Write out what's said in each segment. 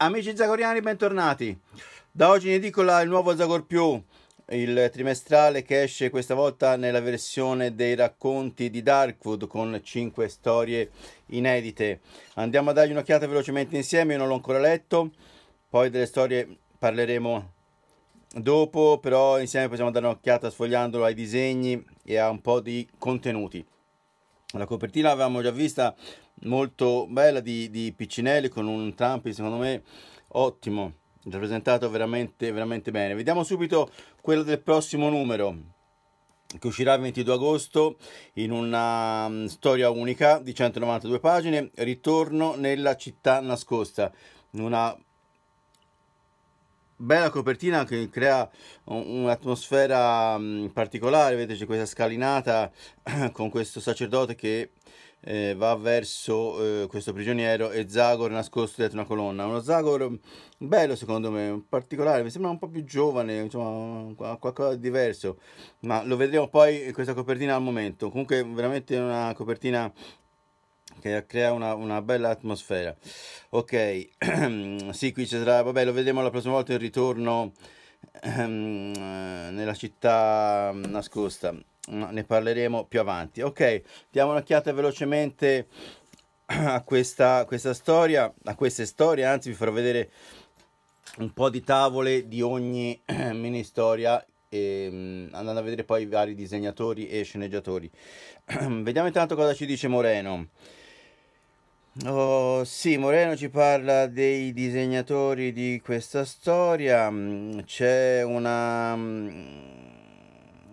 Amici zagoriani, bentornati. Da oggi in edicola il nuovo Zagor Più, il trimestrale che esce questa volta nella versione dei racconti di Darkwood con 5 storie inedite. Andiamo a dargli un'occhiata velocemente insieme, io non l'ho ancora letto, poi delle storie parleremo dopo, però insieme possiamo dare un'occhiata sfogliandolo ai disegni e a un po' di contenuti la copertina l'avevamo già vista molto bella di, di Piccinelli con un Trump secondo me ottimo rappresentato veramente veramente bene vediamo subito quello del prossimo numero che uscirà il 22 agosto in una um, storia unica di 192 pagine ritorno nella città nascosta una bella copertina che crea un'atmosfera particolare, vedete c'è questa scalinata con questo sacerdote che eh, va verso eh, questo prigioniero e Zagor nascosto dietro una colonna. Uno Zagor bello secondo me, particolare, mi sembra un po' più giovane, insomma qualcosa di diverso, ma lo vedremo poi in questa copertina al momento. Comunque veramente una copertina che crea una, una bella atmosfera. Ok, sì, qui ci sarà, vabbè, lo vedremo la prossima volta in ritorno ehm, nella città nascosta, ne parleremo più avanti. Ok, diamo un'occhiata velocemente a questa, questa storia, a queste storie, anzi vi farò vedere un po' di tavole di ogni mini storia e, ehm, andando a vedere poi i vari disegnatori e sceneggiatori. Vediamo intanto cosa ci dice Moreno. Oh, sì, Moreno ci parla dei disegnatori di questa storia. Mm, c'è una mm,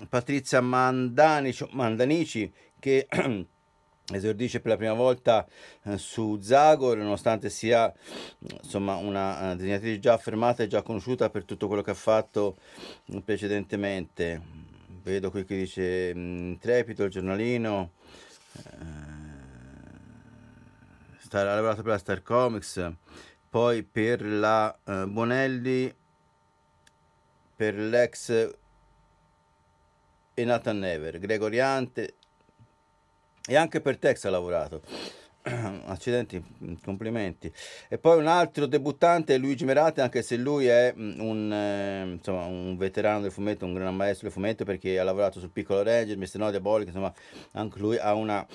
Patrizia Mandanici, Mandanici che esordisce per la prima volta eh, su Zagor, nonostante sia insomma, una eh, disegnatrice già affermata e già conosciuta per tutto quello che ha fatto mm, precedentemente. Vedo qui che dice Trepito, il giornalino ha lavorato per la Star Comics, poi per la eh, Bonelli, per l'ex e Nathan Never, Gregoriante e anche per Tex ha lavorato. Accidenti, complimenti. E poi un altro debuttante è Luigi Merate, anche se lui è mm, un, eh, insomma, un veterano del fumetto, un gran maestro del fumetto perché ha lavorato sul Piccolo Ranger, Mr. No Diabolic, insomma anche lui ha una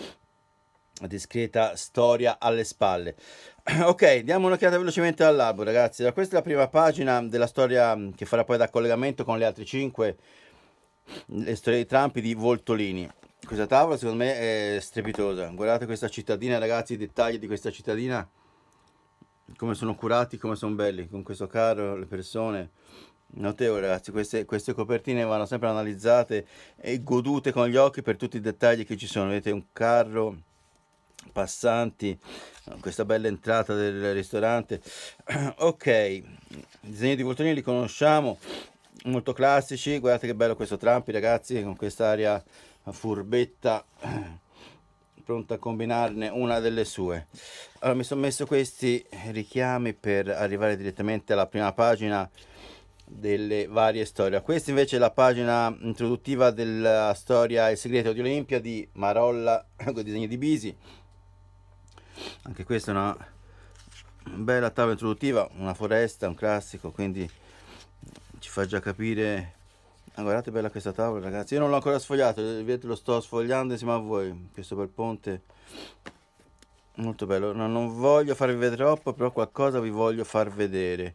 discreta storia alle spalle. Ok, diamo un'occhiata velocemente all'albo, ragazzi. Questa è la prima pagina della storia mm, che farà poi da collegamento con le altre 5, mm, le storie di Trump di Voltolini. Questa tavola secondo me è strepitosa. Guardate questa cittadina, ragazzi, i dettagli di questa cittadina. Come sono curati, come sono belli, con questo carro, le persone. Notevole ragazzi, queste, queste, copertine vanno sempre analizzate e godute con gli occhi per tutti i dettagli che ci sono. Vedete un carro passanti questa bella entrata del ristorante ok disegni di voltoni li conosciamo molto classici guardate che bello questo trampi ragazzi con quest'aria furbetta pronta a combinarne una delle sue allora mi sono messo questi richiami per arrivare direttamente alla prima pagina delle varie storie questa invece è la pagina introduttiva della storia il segreto di Olimpia di Marolla con i disegni di Bisi anche questa è una bella tavola introduttiva una foresta un classico quindi ci fa già capire ah, guardate bella questa tavola ragazzi io non l'ho ancora sfogliato vedete lo sto sfogliando insieme a voi questo bel ponte molto bello no, non voglio farvi vedere troppo però qualcosa vi voglio far vedere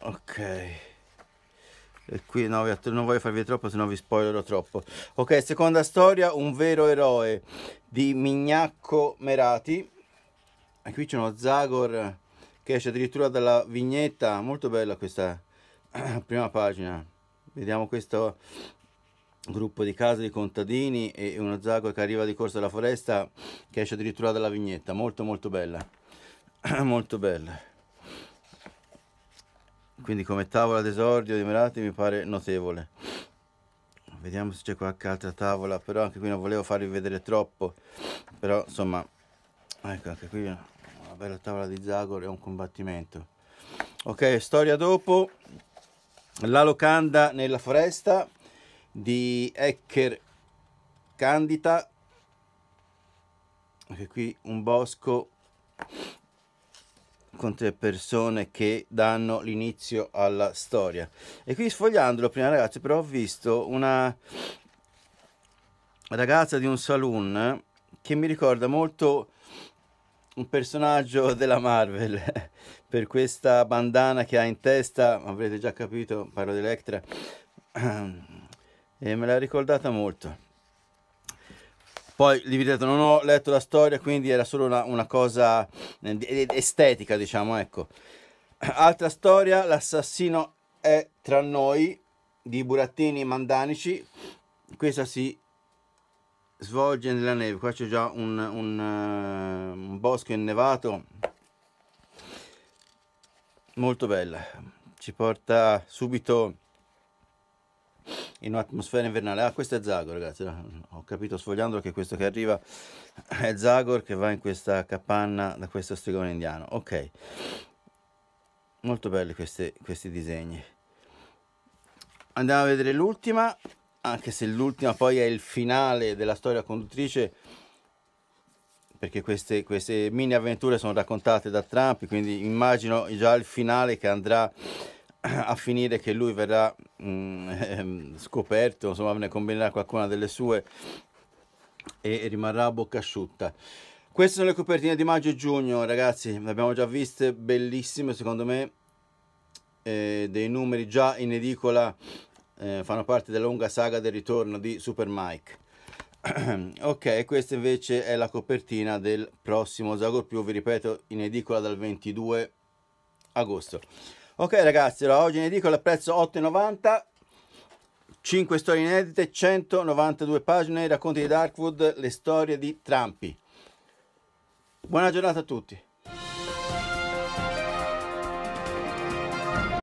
ok e qui no, non voglio farvi troppo se no vi spoilerò troppo ok seconda storia un vero eroe di Mignacco Merati e qui c'è uno Zagor che esce addirittura dalla vignetta molto bella questa prima pagina vediamo questo gruppo di case di contadini e uno Zagor che arriva di corsa alla foresta che esce addirittura dalla vignetta molto molto bella molto bella quindi come tavola d'esordio di Merati mi pare notevole vediamo se c'è qualche altra tavola però anche qui non volevo farvi vedere troppo però insomma ecco anche qui una, bella tavola di Zagor e un combattimento ok storia dopo la locanda nella foresta di Ecker Candita anche qui un bosco con tre persone che danno l'inizio alla storia. E qui sfogliandolo prima ragazzi però ho visto una ragazza di un saloon che mi ricorda molto un personaggio della Marvel per questa bandana che ha in testa, avrete già capito, parlo di Electra, e me l'ha ricordata molto. Poi li ripeto, non ho letto la storia, quindi era solo una, una cosa eh, estetica, diciamo, ecco. Altra storia, l'assassino è tra noi di Burattini Mandanici. Questa si svolge nella neve. Qua c'è già un, un, eh, un bosco innevato. Molto bella. Ci porta subito in un'atmosfera invernale. Ah, questo è Zagor, ragazzi. Ho capito sfogliandolo che questo che arriva è Zagor che va in questa capanna da questo stregone indiano. Ok. Molto belli questi, questi disegni. Andiamo a vedere l'ultima, anche se l'ultima poi è il finale della storia conduttrice perché queste, queste mini avventure sono raccontate da Trump, quindi immagino già il finale che andrà a finire che lui verrà mm, ehm, scoperto, insomma ne combinerà qualcuna delle sue e, e rimarrà a bocca asciutta. Queste sono le copertine di maggio e giugno, ragazzi, le abbiamo già viste, bellissime secondo me, eh, dei numeri già in edicola, eh, fanno parte della lunga saga del ritorno di Super Mike. ok, questa invece è la copertina del prossimo Zagor Più, vi ripeto, in edicola dal 22 agosto ok ragazzi allora oggi dico il prezzo 8,90 5 storie inedite 192 pagine racconti di Darkwood le storie di Trampi buona giornata a tutti